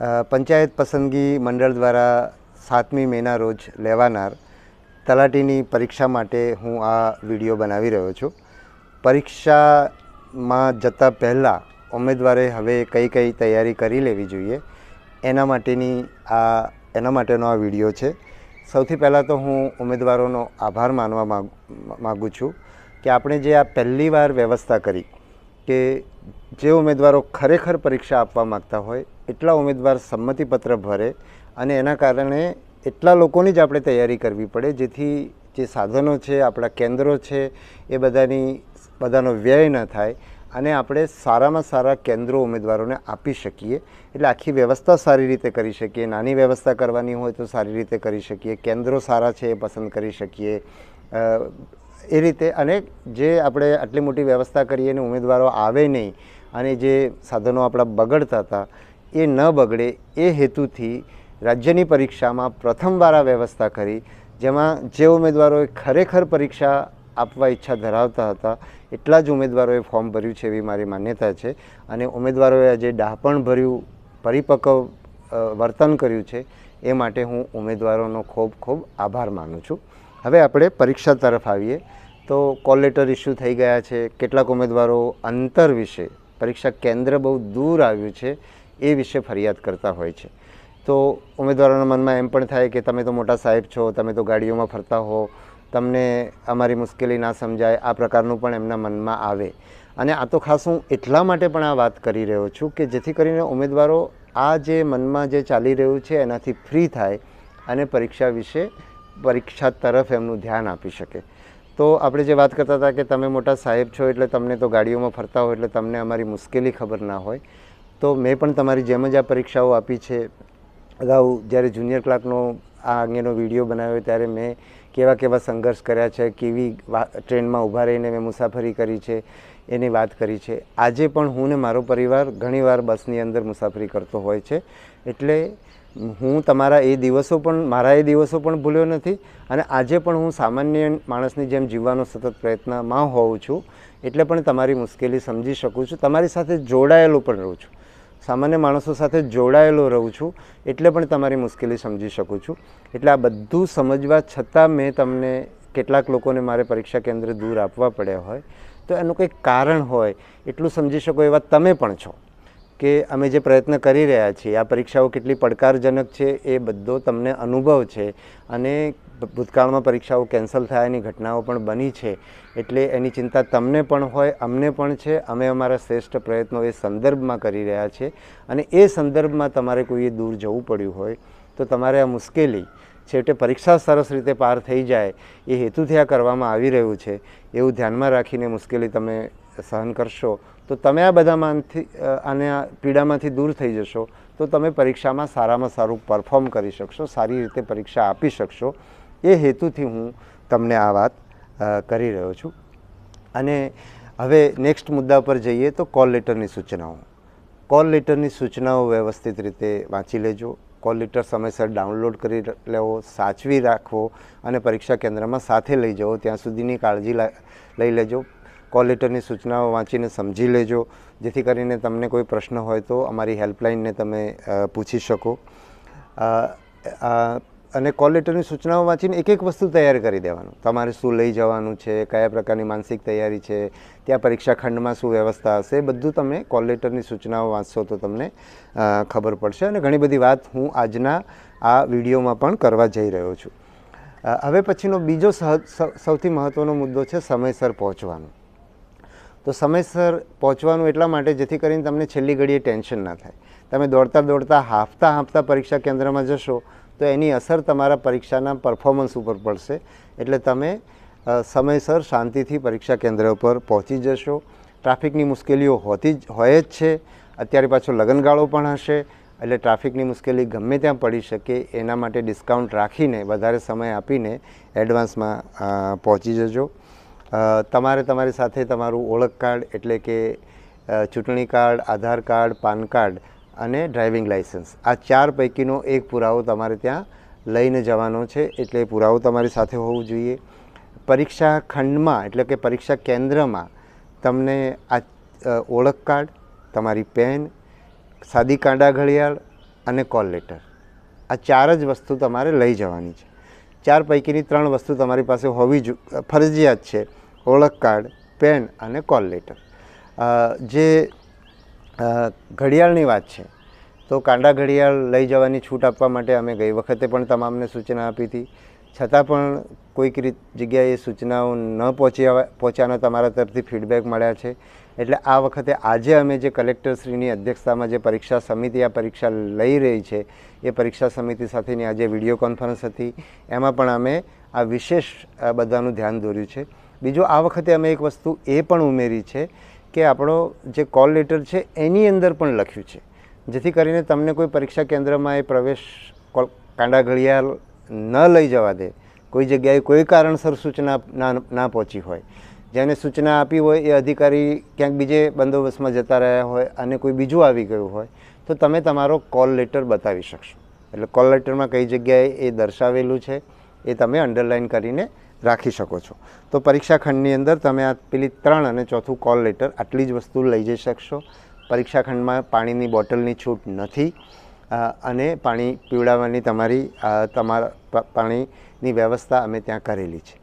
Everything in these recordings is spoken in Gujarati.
પંચાયત પસંદગી મંડળ દ્વારા સાતમી મેના રોજ લેવાનાર તલાટીની પરીક્ષા માટે હું આ વિડીયો બનાવી રહ્યો છું પરીક્ષામાં જતાં પહેલાં ઉમેદવારે હવે કઈ કઈ તૈયારી કરી લેવી જોઈએ એના માટેની આ એના માટેનો આ વિડીયો છે સૌથી પહેલાં તો હું ઉમેદવારોનો આભાર માનવા માગું છું કે આપણે જે આ પહેલી વાર વ્યવસ્થા કરી કે જે ઉમેદવારો ખરેખર પરીક્ષા આપવા માગતા હોય એટલા ઉમેદવાર સંમતિપત્ર ભરે અને એના કારણે એટલા લોકોની જ આપણે તૈયારી કરવી પડે જેથી જે સાધનો છે આપણા કેન્દ્રો છે એ બધાની બધાનો વ્યય ન થાય અને આપણે સારામાં સારા કેન્દ્રો ઉમેદવારોને આપી શકીએ એટલે આખી વ્યવસ્થા સારી રીતે કરી શકીએ નાની વ્યવસ્થા કરવાની હોય તો સારી રીતે કરી શકીએ કેન્દ્રો સારા છે એ પસંદ કરી શકીએ એ રીતે અને જે આપણે આટલી મોટી વ્યવસ્થા કરીએ અને ઉમેદવારો આવે નહીં અને જે સાધનો આપણા બગડતા હતા એ ન બગડે એ હેતુથી રાજ્યની પરીક્ષામાં પ્રથમવાર આ વ્યવસ્થા કરી જેમાં જે ઉમેદવારોએ ખરેખર પરીક્ષા આપવા ઈચ્છા ધરાવતા હતા એટલા જ ઉમેદવારોએ ફોર્મ ભર્યું છે એવી મારી માન્યતા છે અને ઉમેદવારોએ આજે ડાહપણ ભર્યું પરિપક્વ વર્તન કર્યું છે એ માટે હું ઉમેદવારોનો ખૂબ ખૂબ આભાર માનું છું હવે આપણે પરીક્ષા તરફ આવીએ તો કોલ લેટર ઇસ્યુ થઈ ગયા છે કેટલાક ઉમેદવારો અંતર વિશે પરીક્ષા કેન્દ્ર બહુ દૂર આવ્યું છે એ વિશે ફરિયાદ કરતા હોય છે તો ઉમેદવારોના મનમાં એમ પણ થાય કે તમે તો મોટા સાહેબ છો તમે તો ગાડીઓમાં ફરતા હો તમને અમારી મુશ્કેલી ના સમજાય આ પ્રકારનું પણ એમના મનમાં આવે અને આ તો ખાસ હું એટલા માટે પણ આ વાત કરી રહ્યો છું કે જેથી કરીને ઉમેદવારો આ જે મનમાં જે ચાલી રહ્યું છે એનાથી ફ્રી થાય અને પરીક્ષા વિશે પરીક્ષા તરફ એમનું ધ્યાન આપી શકે તો આપણે જે વાત કરતા હતા કે તમે મોટા સાહેબ છો એટલે તમને તો ગાડીઓમાં ફરતા હોય એટલે તમને અમારી મુશ્કેલી ખબર ના હોય તો મેં પણ તમારી જેમ જ આ પરીક્ષાઓ આપી છે અગાઉ જ્યારે જુનિયર ક્લાર્કનો આ અંગેનો વિડીયો બનાવ્યો ત્યારે મેં કેવા કેવા સંઘર્ષ કર્યા છે કેવી ટ્રેનમાં ઊભા રહીને મેં મુસાફરી કરી છે એની વાત કરી છે આજે પણ હું ને મારો પરિવાર ઘણીવાર બસની અંદર મુસાફરી કરતો હોય છે એટલે હું તમારા એ દિવસો પણ મારા એ દિવસો પણ ભૂલ્યો નથી અને આજે પણ હું સામાન્ય માણસની જેમ જીવવાનો સતત પ્રયત્નમાં હોઉં છું એટલે પણ તમારી મુશ્કેલી સમજી શકું છું તમારી સાથે જોડાયેલો પણ રહું છું સામાન્ય માણસો સાથે જોડાયેલો રહું છું એટલે પણ તમારી મુશ્કેલી સમજી શકું છું એટલે આ બધું સમજવા છતાં મેં તમને કેટલાક લોકોને મારે પરીક્ષા કેન્દ્ર દૂર આપવા પડ્યા હોય તો એનું કંઈક કારણ હોય એટલું સમજી શકો એવા તમે પણ છો કે અમે જે પ્રયત્ન કરી રહ્યા છીએ આ પરીક્ષાઓ કેટલી પડકારજનક છે એ બધો તમને અનુભવ છે અને ભૂતકાળમાં પરીક્ષાઓ કેન્સલ થયાની ઘટનાઓ પણ બની છે એટલે એની ચિંતા તમને પણ હોય અમને પણ છે અમે અમારા શ્રેષ્ઠ પ્રયત્નો એ સંદર્ભમાં કરી રહ્યા છીએ અને એ સંદર્ભમાં તમારે કોઈએ દૂર જવું પડ્યું હોય તો તમારે આ મુશ્કેલી છેવટે પરીક્ષા સરસ રીતે પાર થઈ જાય એ હેતુથી આ કરવામાં આવી રહ્યું છે એવું ધ્યાનમાં રાખીને મુશ્કેલી તમે સહન કરશો તો તમે આ બધામાંથી આને પીડામાંથી દૂર થઈ જશો તો તમે પરીક્ષામાં સારામાં સારું પરફોર્મ કરી શકશો સારી રીતે પરીક્ષા આપી શકશો એ હેતુથી હું તમને આ વાત કરી રહ્યો છું અને હવે નેક્સ્ટ મુદ્દા પર જઈએ તો કોલ લેટરની સૂચનાઓ કોલ લેટરની સૂચનાઓ વ્યવસ્થિત રીતે વાંચી લેજો કોલ લેટર સમયસર ડાઉનલોડ કરી લેવો સાચવી રાખવો અને પરીક્ષા કેન્દ્રમાં સાથે લઈ જવો ત્યાં સુધીની કાળજી લઈ લેજો કોલ લેટરની સૂચનાઓ વાંચીને સમજી લેજો જેથી કરીને તમને કોઈ પ્રશ્ન હોય તો અમારી હેલ્પલાઇનને તમે પૂછી શકો અને કોલ લેટરની સૂચનાઓ વાંચીને એક એક વસ્તુ તૈયાર કરી દેવાનું તમારે શું લઈ જવાનું છે કયા પ્રકારની માનસિક તૈયારી છે ત્યાં પરીક્ષા ખંડમાં શું વ્યવસ્થા હશે એ બધું તમે કોલ લેટરની સૂચનાઓ વાંચશો તો તમને ખબર પડશે અને ઘણી બધી વાત હું આજના આ વિડીયોમાં પણ કરવા જઈ રહ્યો છું હવે પછીનો બીજો સૌથી મહત્ત્વનો મુદ્દો છે સમયસર પહોંચવાનું તો સમયસર પહોંચવાનું એટલા માટે જેથી કરીને તમને છેલ્લી ઘડીએ ટેન્શન ના થાય તમે દોડતા દોડતા હાંફતા હાંફતા પરીક્ષા કેન્દ્રમાં જશો તો એની અસર તમારા પરીક્ષાના પરફોર્મન્સ ઉપર પડશે એટલે તમે સમયસર શાંતિથી પરીક્ષા કેન્દ્ર ઉપર પહોંચી જશો ટ્રાફિકની મુશ્કેલીઓ હોતી જ હોય જ છે અત્યારે પાછો લગનગાળો પણ હશે એટલે ટ્રાફિકની મુશ્કેલી ગમે ત્યાં પડી શકે એના માટે ડિસ્કાઉન્ટ રાખીને વધારે સમય આપીને એડવાન્સમાં પહોંચી જજો તમારે તમારી સાથે તમારું ઓળખ કાર્ડ એટલે કે ચૂંટણી card Aadhaar card PAN card અને ડ્રાઇવિંગ લાઇસન્સ આ ચાર પૈકીનો એક પુરાવો તમારે ત્યાં લઈને જવાનો છે એટલે પુરાવો તમારી સાથે હોવો જોઈએ પરીક્ષા ખંડમાં એટલે કે પરીક્ષા કેન્દ્રમાં તમને આ ઓળખ કાર્ડ તમારી પેન સાદી કાંડા ઘડિયાળ અને કોલ લેટર આ ચાર જ વસ્તુ તમારે લઈ જવાની છે ચાર પૈકીની ત્રણ વસ્તુ તમારી પાસે હોવી જ ફરજિયાત છે ઓળખ કાર્ડ પેન અને કોલ લેટર જે ઘડિયાળની વાત છે તો કાંડા ઘડિયાળ લઈ જવાની છૂટ આપવા માટે અમે ગઈ વખતે પણ તમામને સૂચના આપી હતી છતાં પણ કોઈક રીત જગ્યાએ સૂચનાઓ ન પહોંચી પહોંચ્યાના તમારા તરફથી ફીડબેક મળ્યા છે એટલે આ વખતે આજે અમે જે કલેક્ટરશ્રીની અધ્યક્ષતામાં જે પરીક્ષા સમિતિ આ પરીક્ષા લઈ રહી છે એ પરીક્ષા સમિતિ સાથેની આજે વિડીયો કોન્ફરન્સ હતી એમાં પણ અમે આ વિશેષ બધાનું ધ્યાન દોર્યું છે બીજું આ વખતે અમે એક વસ્તુ એ પણ ઉમેરી છે કે આપણો જે કોલ લેટર છે એની અંદર પણ લખ્યું છે જેથી કરીને તમને કોઈ પરીક્ષા કેન્દ્રમાં એ પ્રવેશ કોલ કાંડા ઘડિયાળ ન લઈ જવા દે કોઈ જગ્યાએ કોઈ કારણસર સૂચના ના પહોંચી હોય જેને સૂચના આપી હોય એ અધિકારી ક્યાંક બીજે બંદોબસ્તમાં જતા રહ્યા હોય અને કોઈ બીજું આવી ગયું હોય તો તમે તમારો કોલ લેટર બતાવી શકશો એટલે કોલ લેટરમાં કઈ જગ્યાએ એ દર્શાવેલું છે એ તમે અંડરલાઇન કરીને રાખી શકો છો તો પરીક્ષા ખંડની અંદર તમે આ પેલી ત્રણ અને ચોથું કોલ લેટર આટલી જ વસ્તુ લઈ જઈ શકશો પરીક્ષા ખંડમાં પાણીની બોટલની છૂટ નથી અને પાણી પીવડાવવાની તમારી તમારા પાણીની વ્યવસ્થા અમે ત્યાં કરેલી છે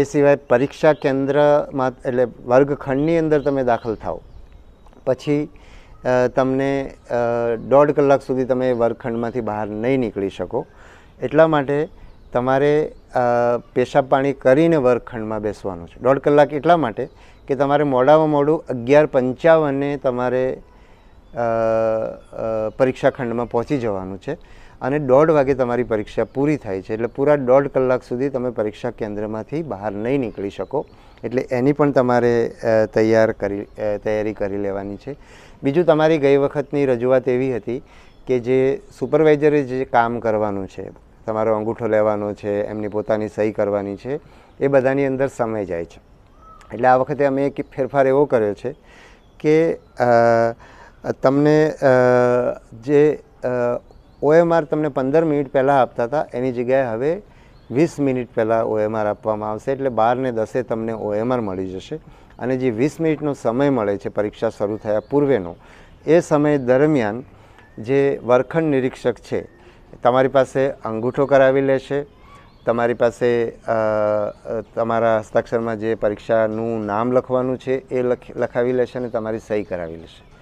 એ સિવાય પરીક્ષા કેન્દ્રમાં એટલે વર્ગખંડની અંદર તમે દાખલ થાઓ પછી તમને દોઢ કલાક સુધી તમે વર્ગખંડમાંથી બહાર નહીં નીકળી શકો એટલા માટે તમારે પેશાબ પાણી કરીને વર્ગખંડમાં બેસવાનું છે દોઢ કલાક એટલા માટે કે તમારે મોડામાં મોડું અગિયાર પંચાવને તમારે પરીક્ષા ખંડમાં પહોંચી જવાનું છે અને દોઢ વાગે તમારી પરીક્ષા પૂરી થાય છે એટલે પૂરા દોઢ કલાક સુધી તમે પરીક્ષા કેન્દ્રમાંથી બહાર નહીં નીકળી શકો એટલે એની પણ તમારે તૈયાર કરી તૈયારી કરી લેવાની છે બીજું તમારી ગઈ વખતની રજૂઆત એવી હતી કે જે સુપરવાઇઝરે જે કામ કરવાનું છે તમારો અંગૂઠો લેવાનો છે એમની પોતાની સહી કરવાની છે એ બધાની અંદર સમય જાય છે એટલે આ વખતે અમે એક ફેરફાર એવો કર્યો છે કે તમને જે ઓએમઆર તમને પંદર મિનિટ પહેલાં આપતા હતા એની જગ્યાએ હવે વીસ મિનિટ પહેલાં ઓએમઆર આપવામાં આવશે એટલે બાર ને દસે તમને ઓએમઆર મળી જશે અને જે વીસ મિનિટનો સમય મળે છે પરીક્ષા શરૂ થયા પૂર્વેનો એ સમય દરમિયાન જે વર્ખંડ નિરીક્ષક છે તમારી પાસે અંગૂઠો કરાવી લેશે તમારી પાસે તમારા હસ્તાક્ષરમાં જે પરીક્ષાનું નામ લખવાનું છે એ લખાવી લેશે અને તમારી સહી કરાવી લેશે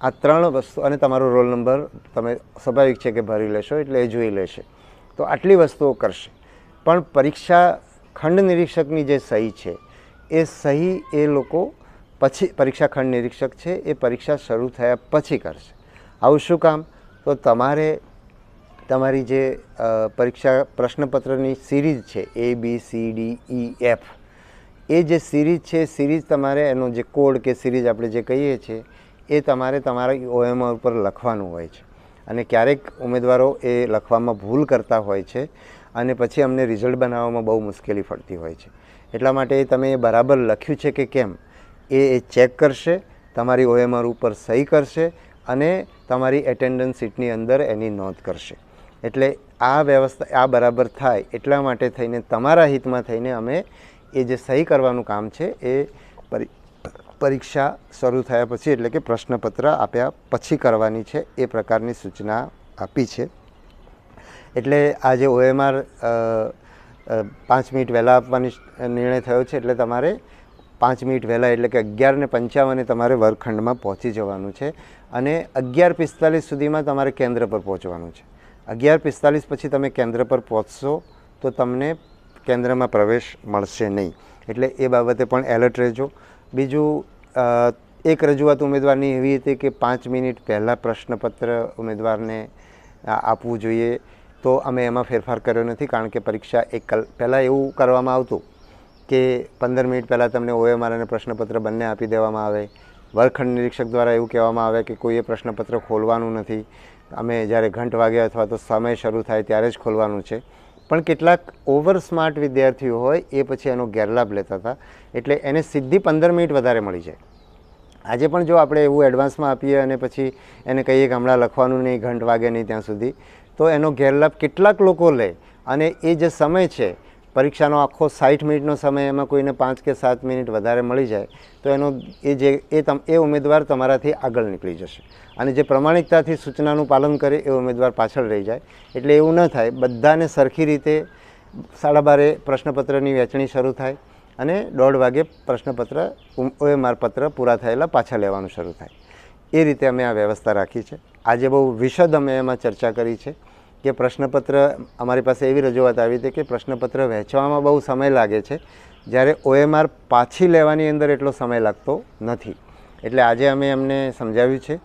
આ ત્રણ વસ્તુ અને તમારો રોલ નંબર તમે સ્વાભાવિક છે કે ભરી લેશો એટલે એ જોઈ લેશે તો આટલી વસ્તુઓ કરશે પણ પરીક્ષા ખંડ નિરીક્ષકની જે સહી છે એ સહી એ લોકો પછી પરીક્ષા ખંડ નિરીક્ષક છે એ પરીક્ષા શરૂ થયા પછી કરશે આવું શું કામ તો તમારે તમારી જે પરીક્ષા પ્રશ્નપત્રની સિરીઝ છે A B C D E F A જે સિરીઝ છે સિરીઝ તમારે એનો જે કોડ કે સિરીઝ આપણે જે કહીએ છીએ એ તમારે તમારા ઓએમઆર ઉપર લખવાનું હોય છે અને ક્યારેક ઉમેદવારો એ લખવામાં ભૂલ કરતા હોય છે અને પછી અમને રિઝલ્ટ બનાવવામાં બહુ મુશ્કેલી પડતી હોય છે એટલા માટે તમે એ બરાબર લખ્યું છે કે કેમ એ એ ચેક કરશે તમારી ઓએમઆર ઉપર સહી કરશે અને તમારી એટેન્ડન્સ સીટની અંદર એની નોંધ કરશે એટલે આ વ્યવસ્થા આ બરાબર થાય એટલા માટે થઈને તમારા હિતમાં થઈને અમે એ જે સહી કરવાનું કામ છે એ પરી પરીક્ષા શરૂ થયા પછી એટલે કે પ્રશ્નપત્ર આપ્યા પછી કરવાની છે એ પ્રકારની સૂચના આપી છે એટલે આજે ઓએમઆર પાંચ મિનિટ વહેલા આપવાની નિર્ણય થયો છે એટલે તમારે પાંચ મિનિટ વહેલા એટલે કે અગિયારને પંચાવને તમારે વર્ગખંડમાં પહોંચી જવાનું છે અને અગિયાર પિસ્તાલીસ સુધીમાં તમારે કેન્દ્ર પર પહોંચવાનું છે અગિયાર પિસ્તાલીસ પછી તમે કેન્દ્ર પર પહોંચશો તો તમને કેન્દ્રમાં પ્રવેશ મળશે નહીં એટલે એ બાબતે પણ એલર્ટ રહેજો બીજું એક રજૂઆત ઉમેદવારની એવી હતી કે પાંચ મિનિટ પહેલાં પ્રશ્નપત્ર ઉમેદવારને આપવું જોઈએ તો અમે એમાં ફેરફાર કર્યો નથી કારણ કે પરીક્ષા એક કલ પહેલાં એવું કરવામાં આવતું કે પંદર મિનિટ પહેલાં તમને ઓએમઆર અને પ્રશ્નપત્ર બંને આપી દેવામાં આવે વર્ગખંડ નિરીક્ષક દ્વારા એવું કહેવામાં આવે કે કોઈએ પ્રશ્નપત્ર ખોલવાનું નથી અમે જ્યારે ઘંટ વાગે અથવા તો સમય શરૂ થાય ત્યારે જ ખોલવાનું છે પણ કેટલાક ઓવર સ્માર્ટ વિદ્યાર્થીઓ હોય એ પછી એનો ગેરલાભ લેતા હતા એટલે એને સીધી પંદર મિનિટ વધારે મળી જાય આજે પણ જો આપણે એવું એડવાન્સમાં આપીએ અને પછી એને કહીએ કે હમણાં લખવાનું નહીં ઘંટ વાગે નહીં ત્યાં સુધી તો એનો ગેરલાભ કેટલાક લોકો લે અને એ જે સમય છે પરીક્ષાનો આખો સાઠ મિનિટનો સમય એમાં કોઈને પાંચ કે સાત મિનિટ વધારે મળી જાય તો એનો એ જે એ તમ એ ઉમેદવાર તમારાથી આગળ નીકળી જશે અને જે પ્રમાણિકતાથી સૂચનાનું પાલન કરે એ ઉમેદવાર પાછળ રહી જાય એટલે એવું ન થાય બધાને સરખી રીતે સાડા બારે પ્રશ્નપત્રની વહેંચણી શરૂ થાય અને દોઢ વાગે પ્રશ્નપત્ર ઓએમઆર પત્ર પૂરા થયેલા પાછા લેવાનું શરૂ થાય એ રીતે અમે આ વ્યવસ્થા રાખી છે આજે બહુ વિશદ અમે એમાં ચર્ચા કરી છે કે પ્રશ્નપત્ર અમારી પાસે એવી રજૂઆત આવી હતી કે પ્રશ્નપત્ર વહેંચવામાં બહુ સમય લાગે છે જ્યારે ઓએમઆર પાછી લેવાની અંદર એટલો સમય લાગતો નથી એટલે આજે અમે એમને સમજાવ્યું છે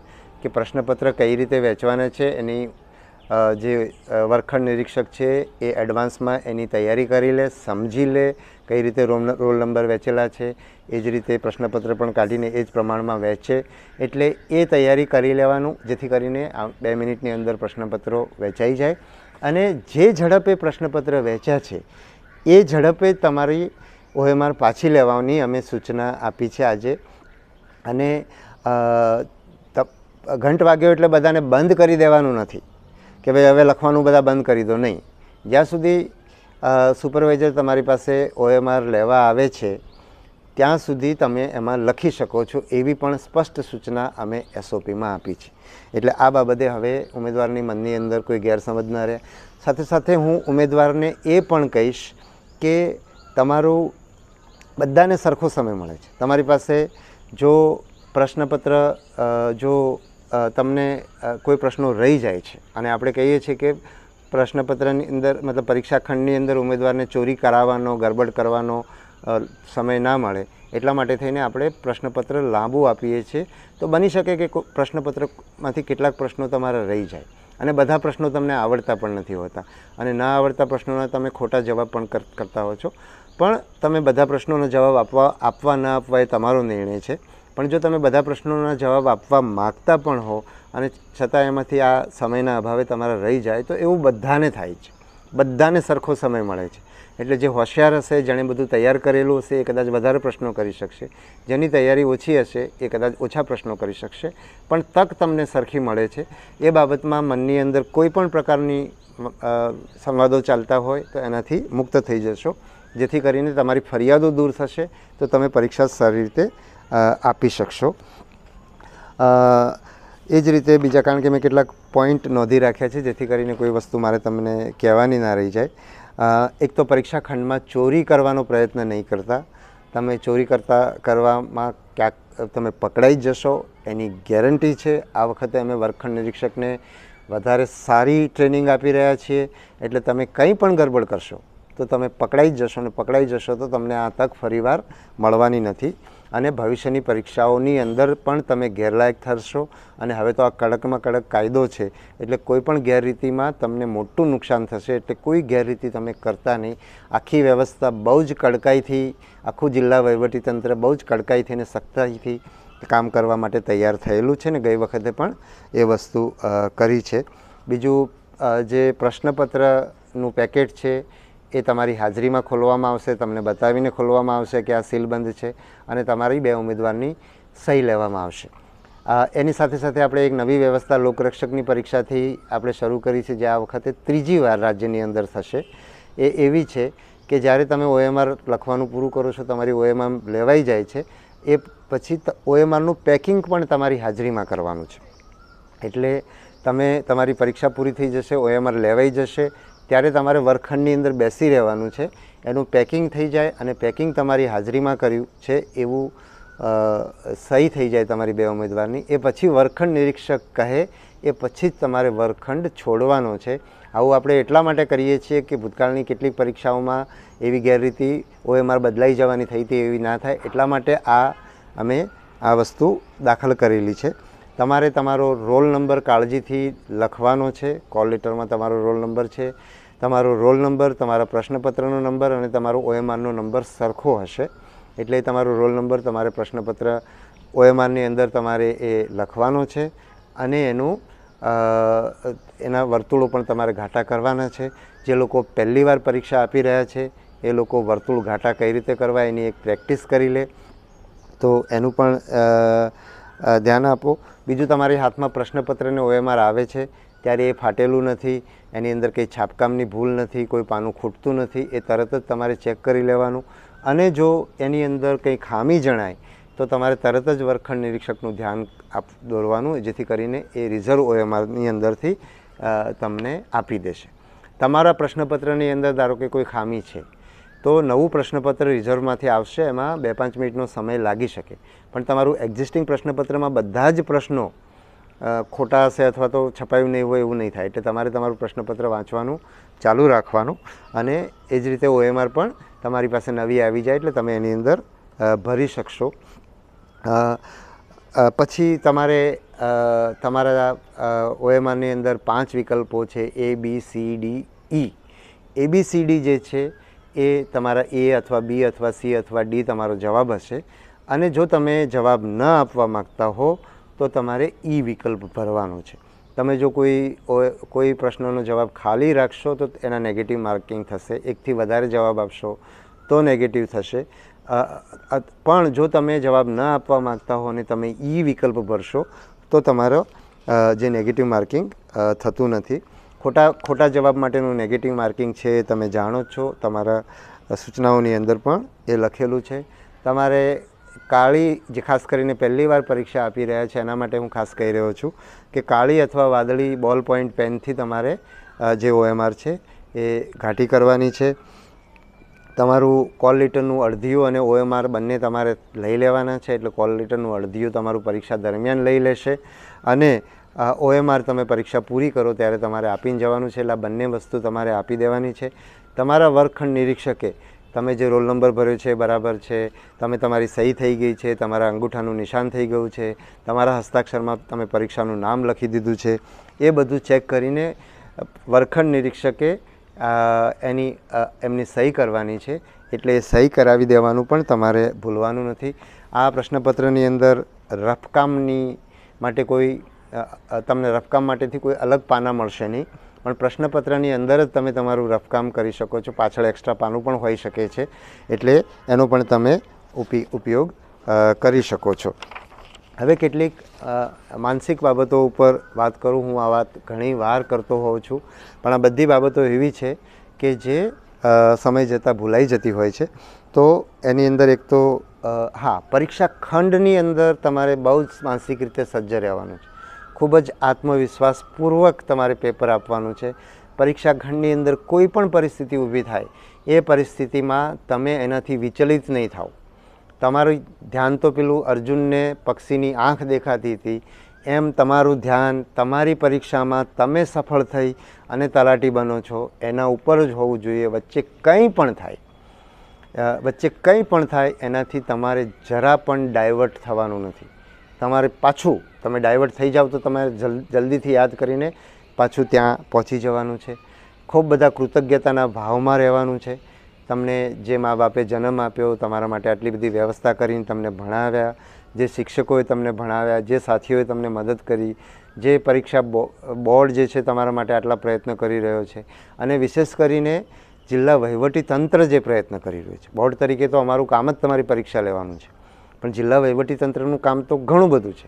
કે પ્રશ્નપત્ર કઈ રીતે વહેંચવાના છે એની જે વર્ગખંડ નિરીક્ષક છે એ એડવાન્સમાં એની તૈયારી કરી લે સમજી લે કઈ રીતે રોલ નંબર વહેંચેલા છે એ જ રીતે પ્રશ્નપત્ર પણ કાઢીને એ જ પ્રમાણમાં વહેંચે એટલે એ તૈયારી કરી લેવાનું જેથી કરીને આ બે મિનિટની અંદર પ્રશ્નપત્રો વેચાઈ જાય અને જે ઝડપે પ્રશ્નપત્ર વહેંચ્યા છે એ ઝડપે તમારી ઓએમઆર પાછી લેવાની અમે સૂચના આપી છે આજે અને ઘંટ વાગ્યો એટલે બધાને બંધ કરી દેવાનું નથી કે ભાઈ હવે લખવાનું બધા બંધ કરી દો નહીં જ્યાં સુધી સુપરવાઇઝર તમારી પાસે ઓએમઆર લેવા આવે છે ત્યાં સુધી તમે એમાં લખી શકો છો એવી પણ સ્પષ્ટ સૂચના અમે એસઓપીમાં આપી છે એટલે આ બાબતે હવે ઉમેદવારની મનની અંદર કોઈ ગેરસમજ ન રહે સાથે સાથે હું ઉમેદવારને એ પણ કહીશ કે તમારું બધાને સરખો સમય મળે છે તમારી પાસે જો પ્રશ્નપત્ર જો તમને કોઈ પ્રશ્નો રહી જાય છે અને આપણે કહીએ છીએ કે પ્રશ્નપત્રની અંદર મતલબ પરીક્ષા ખંડની અંદર ઉમેદવારને ચોરી કરાવવાનો ગરબડ કરવાનો સમય ના મળે એટલા માટે થઈને આપણે પ્રશ્નપત્ર લાંબુ આપીએ છીએ તો બની શકે કે પ્રશ્નપત્રમાંથી કેટલાક પ્રશ્નો તમારા રહી જાય અને બધા પ્રશ્નો તમને આવડતા પણ નથી હોતા અને ના આવડતા પ્રશ્નોના તમે ખોટા જવાબ પણ કરતા હો છો પણ તમે બધા પ્રશ્નોનો જવાબ આપવા આપવા ન આપવા એ તમારો નિર્ણય છે પણ જો તમે બધા પ્રશ્નોના જવાબ આપવા માગતા પણ હો અને છતાં એમાંથી આ સમયના અભાવે તમારા રહી જાય તો એવું બધાને થાય છે બધાને સરખો સમય મળે છે એટલે જે હોશિયાર હશે જેણે બધું તૈયાર કરેલું હશે એ કદાચ વધારે પ્રશ્નો કરી શકશે જેની તૈયારી ઓછી હશે એ કદાચ ઓછા પ્રશ્નો કરી શકશે પણ તક તમને સરખી મળે છે એ બાબતમાં મનની અંદર કોઈ પણ પ્રકારની સંવાદો ચાલતા હોય તો એનાથી મુક્ત થઈ જશો જેથી કરીને તમારી ફરિયાદો દૂર થશે તો તમે પરીક્ષા સારી રીતે આપી શકશો એ જ રીતે બીજા કારણ કે મેં કેટલાક પોઈન્ટ નોંધી રાખ્યા છે જેથી કરીને કોઈ વસ્તુ મારે તમને કહેવાની ના રહી જાય એક તો પરીક્ષા ખંડમાં ચોરી કરવાનો પ્રયત્ન નહીં કરતા તમે ચોરી કરતા કરવામાં ક્યાંક તમે પકડાઈ જશો એની ગેરંટી છે આ વખતે અમે વર્ગખંડ નિરીક્ષકને વધારે સારી ટ્રેનિંગ આપી રહ્યા છીએ એટલે તમે કંઈ પણ ગરબડ કરશો તો તમે પકડાઈ જશો ને પકડાઈ જશો તો તમને આ તક ફરીવાર મળવાની નથી અને ભવિષ્યની પરીક્ષાઓની અંદર પણ તમે ગેરલાયક થશો અને હવે તો આ કડકમાં કડક કાયદો છે એટલે કોઈ પણ ગેરરીતિમાં તમને મોટું નુકસાન થશે એટલે કોઈ ગેરરીતિ તમે કરતા નહીં આખી વ્યવસ્થા બહુ જ કડકાઈથી આખું જિલ્લા વહીવટીતંત્ર બહુ જ કડકાઈથી અને સખ્તાઈથી કામ કરવા માટે તૈયાર થયેલું છે ને ગઈ વખતે પણ એ વસ્તુ કરી છે બીજું જે પ્રશ્નપત્રનું પેકેટ છે એ તમારી હાજરીમાં ખોલવામાં આવશે તમને બતાવીને ખોલવામાં આવશે કે આ સીલબંધ છે અને તમારી બે ઉમેદવારની સહી લેવામાં આવશે એની સાથે સાથે આપણે એક નવી વ્યવસ્થા લોકરક્ષકની પરીક્ષાથી આપણે શરૂ કરી છે જે આ વખતે ત્રીજી વાર રાજ્યની અંદર થશે એ એવી છે કે જ્યારે તમે ઓએમઆર લખવાનું પૂરું કરો છો તમારી ઓએમઆર લેવાઈ જાય છે એ પછી ઓએમઆરનું પેકિંગ પણ તમારી હાજરીમાં કરવાનું છે એટલે તમે તમારી પરીક્ષા પૂરી થઈ જશે ઓએમઆર લેવાઈ જશે ત્યારે તમારે વર્ગખંડની અંદર બેસી રહેવાનું છે એનું પેકિંગ થઈ જાય અને પેકિંગ તમારી હાજરીમાં કર્યું છે એવું સહી થઈ જાય તમારી બે ઉમેદવારની એ પછી વર્ગખંડ નિરીક્ષક કહે એ પછી જ તમારે વર્ગખંડ છોડવાનો છે આવું આપણે એટલા માટે કરીએ છીએ કે ભૂતકાળની કેટલીક પરીક્ષાઓમાં એવી ગેરરીતિ ઓએમઆર બદલાઈ જવાની થઈ હતી એવી ના થાય એટલા માટે આ અમે આ વસ્તુ દાખલ કરેલી છે તમારે તમારો રોલ નંબર કાળજીથી લખવાનો છે કોલ લેટરમાં તમારો રોલ નંબર છે તમારો રોલ નંબર તમારા પ્રશ્નપત્રનો નંબર અને તમારો ઓએમઆરનો નંબર સરખો હશે એટલે તમારો રોલ નંબર તમારે પ્રશ્નપત્ર ઓએમઆરની અંદર તમારે એ લખવાનો છે અને એનું એના વર્તુળો પણ તમારે ઘાટા કરવાના છે જે લોકો પહેલી વાર પરીક્ષા આપી રહ્યા છે એ લોકો વર્તુળ ઘાટા કઈ રીતે કરવા એની એક પ્રેક્ટિસ કરી લે તો એનું પણ ધ્યાન આપો બીજું તમારી હાથમાં પ્રશ્નપત્રને ઓએમઆર આવે છે ત્યારે એ ફાટેલું નથી એની અંદર કંઈ છાપકામની ભૂલ નથી કોઈ પાનું ખૂટતું નથી એ તરત જ તમારે ચેક કરી લેવાનું અને જો એની અંદર કંઈ ખામી જણાય તો તમારે તરત જ વર્ગખંડ નિરીક્ષકનું ધ્યાન આપ દોરવાનું જેથી કરીને એ રિઝર્વ ઓએમઆરની અંદરથી તમને આપી દેશે તમારા પ્રશ્નપત્રની અંદર ધારો કે કોઈ ખામી છે તો નવું પ્રશ્નપત્ર રિઝર્વમાંથી આવશે એમાં બે પાંચ મિનિટનો સમય લાગી શકે પણ તમારું એક્ઝિસ્ટિંગ પ્રશ્નપત્રમાં બધા જ પ્રશ્નો ખોટા હશે અથવા તો છપાયું નહીં હોય એવું નહીં થાય એટલે તમારે તમારું પ્રશ્નપત્ર વાંચવાનું ચાલુ રાખવાનું અને એ જ રીતે ઓએમઆર પણ તમારી પાસે નવી આવી જાય એટલે તમે એની અંદર ભરી શકશો પછી તમારે તમારા ઓએમઆરની અંદર પાંચ વિકલ્પો છે A B C D E A B C D જે છે એ તમારા એ અથવા બી અથવા સી અથવા ડી તમારો જવાબ હશે અને જો તમે જવાબ ન આપવા માગતા હો તો તમારે ઈ વિકલ્પ ભરવાનો છે તમે જો કોઈ કોઈ પ્રશ્નનો જવાબ ખાલી રાખશો તો એના નેગેટિવ માર્કિંગ થશે એકથી વધારે જવાબ આપશો તો નેગેટિવ થશે પણ જો તમે જવાબ ન આપવા માગતા હો અને તમે ઈ વિકલ્પ ભરશો તો તમારો જે નેગેટિવ માર્કિંગ થતું નથી ખોટા ખોટા જવાબ માટેનું નેગેટિવ માર્કિંગ છે એ તમે જાણો છો તમારા સૂચનાઓની અંદર પણ એ લખેલું છે તમારે કાળી જે ખાસ કરીને પહેલીવાર પરીક્ષા આપી રહ્યા છે એના માટે હું ખાસ કહી રહ્યો છું કે કાળી અથવા વાદળી બોલ પોઈન્ટ પેનથી તમારે જે ઓએમઆર છે એ ઘાટી કરવાની છે તમારું કોલ લીટરનું અડધિયું અને ઓએમઆર બંને તમારે લઈ લેવાના છે એટલે કોલ લીટરનું અડધિયું તમારું પરીક્ષા દરમિયાન લઈ લેશે અને ઓએમઆર તમે પરીક્ષા પૂરી કરો ત્યારે તમારે આપીને જવાનું છે એટલે બંને વસ્તુ તમારે આપી દેવાની છે તમારા વર્ગખંડ નિરીક્ષકે તમે જે રોલ નંબર ભર્યો છે બરાબર છે તમે તમારી સહી થઈ ગઈ છે તમારા અંગૂઠાનું નિશાન થઈ ગયું છે તમારા હસ્તાક્ષરમાં તમે પરીક્ષાનું નામ લખી દીધું છે એ બધું ચેક કરીને વર્ખંડ નિરીક્ષકે એની એમની સહી કરવાની છે એટલે એ સહી કરાવી દેવાનું પણ તમારે ભૂલવાનું નથી આ પ્રશ્નપત્રની અંદર રફકામની માટે કોઈ તમને રફકામ માટેથી કોઈ અલગ પાના મળશે નહીં પણ પ્રશ્નપત્રની અંદર જ તમે તમારું રફકામ કરી શકો છો પાછળ એક્સ્ટ્રા પાનું પણ હોઈ શકે છે એટલે એનો પણ તમે ઉપયોગ કરી શકો છો હવે કેટલીક માનસિક બાબતો ઉપર વાત કરું હું આ વાત ઘણી વાર કરતો હોઉં છું પણ આ બધી બાબતો એવી છે કે જે સમય જતાં ભૂલાઈ જતી હોય છે તો એની અંદર એક તો હા પરીક્ષા ખંડની અંદર તમારે બહુ જ માનસિક રીતે સજ્જ રહેવાનું છે ખૂબ જ આત્મવિશ્વાસપૂર્વક તમારે પેપર આપવાનું છે પરીક્ષાખંડની અંદર કોઈ પણ પરિસ્થિતિ ઊભી થાય એ પરિસ્થિતિમાં તમે એનાથી વિચલિત નહીં થાવ તમારું ધ્યાન તો પેલું અર્જુનને પક્ષીની આંખ દેખાતી હતી એમ તમારું ધ્યાન તમારી પરીક્ષામાં તમે સફળ થઈ અને તલાટી બનો છો એના ઉપર જ હોવું જોઈએ વચ્ચે કંઈ પણ થાય વચ્ચે કંઈ પણ થાય એનાથી તમારે જરા પણ ડાયવર્ટ થવાનું નથી તમારે પાછું તમે ડાયવર્ટ થઈ જાઓ તો તમારે જલ્દીથી યાદ કરીને પાછું ત્યાં પહોંચી જવાનું છે ખૂબ બધા કૃતજ્ઞતાના ભાવમાં રહેવાનું છે તમને જે મા બાપે જન્મ આપ્યો તમારા માટે આટલી બધી વ્યવસ્થા કરીને તમને ભણાવ્યા જે શિક્ષકોએ તમને ભણાવ્યા જે સાથીઓએ તમને મદદ કરી જે પરીક્ષા બોર્ડ જે છે તમારા માટે આટલા પ્રયત્ન કરી રહ્યો છે અને વિશેષ કરીને જિલ્લા વહીવટી તંત્ર જે પ્રયત્ન કરી રહ્યું છે બોર્ડ તરીકે તો અમારું કામ જ તમારી પરીક્ષા લેવાનું છે પણ જિલ્લા વહીવટીતંત્રનું કામ તો ઘણું બધું છે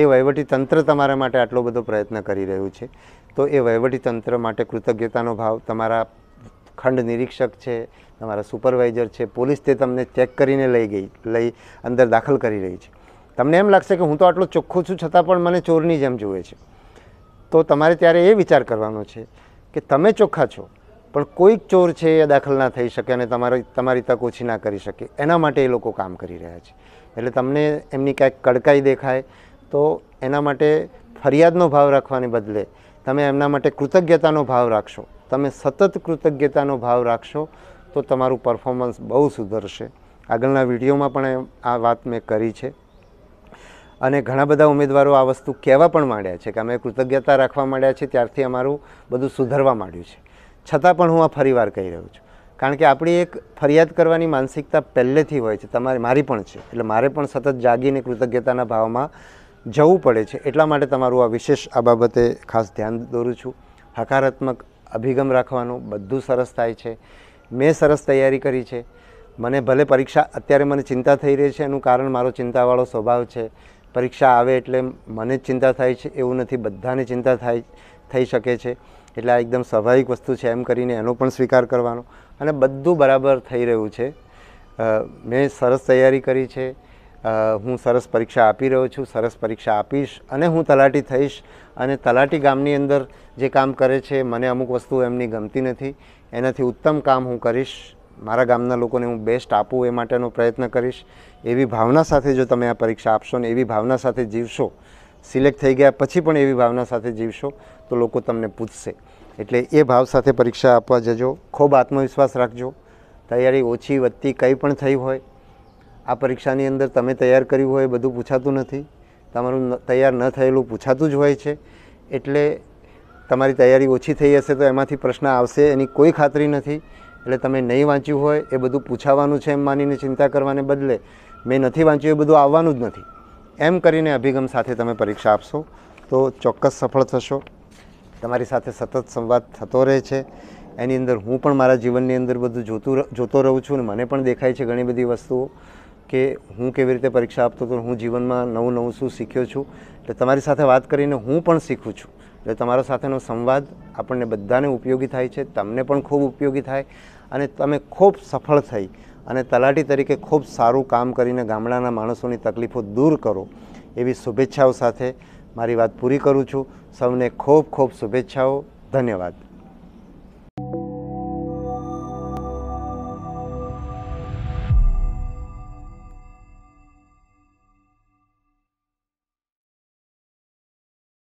એ વહીવટીતંત્ર તમારા માટે આટલો બધો પ્રયત્ન કરી રહ્યું છે તો એ વહીવટીતંત્ર માટે કૃતજ્ઞતાનો ભાવ તમારા ખંડ નિરીક્ષક છે તમારા સુપરવાઇઝર છે પોલીસ તે તમને ચેક કરીને લઈ ગઈ લઈ અંદર દાખલ કરી રહી છે તમને એમ લાગશે કે હું તો આટલો ચોખ્ખો છું છતાં પણ મને ચોરની જેમ જુએ છે તો તમારે ત્યારે એ વિચાર કરવાનો છે કે તમે ચોખ્ખા છો પણ કોઈક ચોર છે એ દાખલ ના થઈ શકે અને તમારી તમારી તક ઓછી ના કરી શકે એના માટે એ લોકો કામ કરી રહ્યા છે એટલે તમને એમની કાંઈક કડકાઈ દેખાય તો એના માટે ફરિયાદનો ભાવ રાખવાને બદલે તમે એમના માટે કૃતજ્ઞતાનો ભાવ રાખશો તમે સતત કૃતજ્ઞતાનો ભાવ રાખશો તો તમારું પરફોર્મન્સ બહુ સુધરશે આગળના વિડીયોમાં પણ આ વાત મેં કરી છે અને ઘણા બધા ઉમેદવારો આ વસ્તુ કહેવા પણ માંડ્યા છે કે અમે કૃતજ્ઞતા રાખવા માંડ્યા છે ત્યારથી અમારું બધું સુધરવા માંડ્યું છે છતાં પણ હું આ ફરીવાર કહી રહ્યો છું કારણ કે આપણી એક ફરિયાદ કરવાની માનસિકતા પહેલેથી હોય છે તમારે મારી પણ છે એટલે મારે પણ સતત જાગીને કૃતજ્ઞતાના ભાવમાં જવું પડે છે એટલા માટે તમારું આ વિશેષ આ બાબતે ખાસ ધ્યાન દોરું છું હકારાત્મક અભિગમ રાખવાનું બધું સરસ થાય છે મેં સરસ તૈયારી કરી છે મને ભલે પરીક્ષા અત્યારે મને ચિંતા થઈ રહી છે એનું કારણ મારો ચિંતાવાળો સ્વભાવ છે પરીક્ષા આવે એટલે મને જ ચિંતા થાય છે એવું નથી બધાને ચિંતા થાય થઈ શકે છે એટલે આ એકદમ સ્વાભાવિક વસ્તુ છે એમ કરીને એનો પણ સ્વીકાર કરવાનો અને બધું બરાબર થઈ રહ્યું છે મેં સરસ તૈયારી કરી છે હું સરસ પરીક્ષા આપી રહ્યો છું સરસ પરીક્ષા આપીશ અને હું તલાટી થઈશ અને તલાટી ગામની અંદર જે કામ કરે છે મને અમુક વસ્તુ એમની ગમતી નથી એનાથી ઉત્તમ કામ હું કરીશ મારા ગામના લોકોને હું બેસ્ટ આપું એ માટેનો પ્રયત્ન કરીશ એવી ભાવના સાથે જો તમે આ પરીક્ષા આપશો ને એવી ભાવના સાથે જીવશો સિલેક્ટ થઈ ગયા પછી પણ એવી ભાવના સાથે જીવશો તો લોકો તમને પૂછશે એટલે એ ભાવ સાથે પરીક્ષા આપવા જજો ખૂબ આત્મવિશ્વાસ રાખજો તૈયારી ઓછી વધતી કંઈ પણ થઈ હોય આ પરીક્ષાની અંદર તમે તૈયાર કર્યું હોય બધું પૂછાતું નથી તમારું તૈયાર ન થયેલું પૂછાતું જ હોય છે એટલે તમારી તૈયારી ઓછી થઈ હશે તો એમાંથી પ્રશ્ન આવશે એની કોઈ ખાતરી નથી એટલે તમે નહીં વાંચ્યું હોય એ બધું પૂછાવાનું છે એમ માનીને ચિંતા કરવાને બદલે મેં નથી વાંચ્યું એ બધું આવવાનું જ નથી એમ કરીને અભિગમ સાથે તમે પરીક્ષા આપશો તો ચોક્કસ સફળ થશો તમારી સાથે સતત સંવાદ થતો રહે છે એની અંદર હું પણ મારા જીવનની અંદર બધું જોતું જોતો રહું છું અને મને પણ દેખાય છે ઘણી બધી વસ્તુઓ કે હું કેવી રીતે પરીક્ષા આપતો હતો હું જીવનમાં નવું નવું શું શીખ્યો છું એટલે તમારી સાથે વાત કરીને હું પણ શીખું છું એટલે તમારો સાથેનો સંવાદ આપણને બધાને ઉપયોગી થાય છે તમને પણ ખૂબ ઉપયોગી થાય અને તમે ખૂબ સફળ થઈ અને તલાટી તરીકે ખૂબ સારું કામ કરીને ગામડાના માણસોની તકલીફો દૂર કરો એવી શુભેચ્છાઓ સાથે મારી વાત પૂરી કરું છું સૌને ખૂબ ખૂબ શુભેચ્છાઓ ધન્યવાદ